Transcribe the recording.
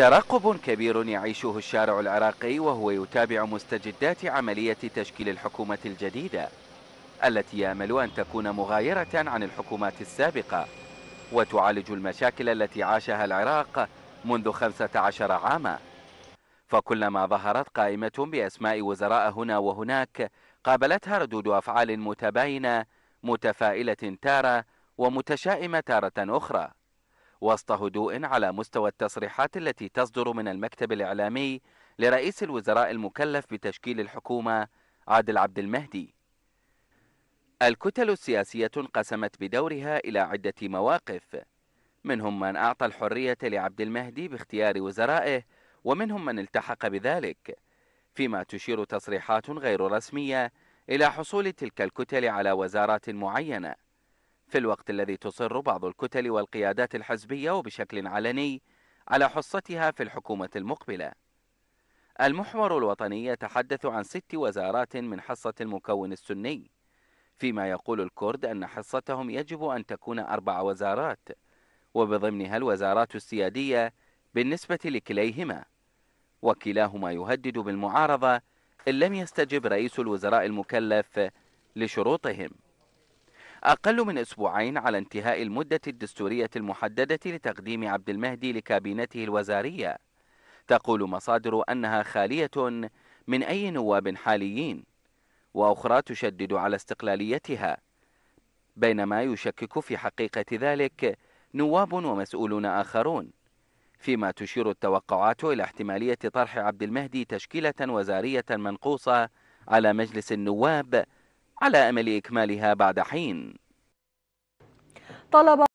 ترقب كبير يعيشه الشارع العراقي وهو يتابع مستجدات عملية تشكيل الحكومة الجديدة التي يامل أن تكون مغايرة عن الحكومات السابقة وتعالج المشاكل التي عاشها العراق منذ 15 عاما فكلما ظهرت قائمة بأسماء وزراء هنا وهناك قابلتها ردود أفعال متباينة متفائلة تارة ومتشائمة تارة أخرى وسط هدوء على مستوى التصريحات التي تصدر من المكتب الإعلامي لرئيس الوزراء المكلف بتشكيل الحكومة عادل عبد المهدي الكتل السياسية انقسمت بدورها إلى عدة مواقف منهم من أعطى الحرية لعبد المهدي باختيار وزرائه ومنهم من التحق بذلك فيما تشير تصريحات غير رسمية إلى حصول تلك الكتل على وزارات معينة في الوقت الذي تصر بعض الكتل والقيادات الحزبية وبشكل علني على حصتها في الحكومة المقبلة المحور الوطني يتحدث عن ست وزارات من حصة المكون السني فيما يقول الكرد أن حصتهم يجب أن تكون أربع وزارات وبضمنها الوزارات السيادية بالنسبة لكليهما وكلاهما يهدد بالمعارضة إن لم يستجب رئيس الوزراء المكلف لشروطهم أقل من أسبوعين على انتهاء المدة الدستورية المحددة لتقديم عبد المهدي لكابينته الوزارية تقول مصادر أنها خالية من أي نواب حاليين وأخرى تشدد على استقلاليتها بينما يشكك في حقيقة ذلك نواب ومسؤولون آخرون فيما تشير التوقعات إلى احتمالية طرح عبد المهدي تشكيلة وزارية منقوصة على مجلس النواب على أمل إكمالها بعد حين طلب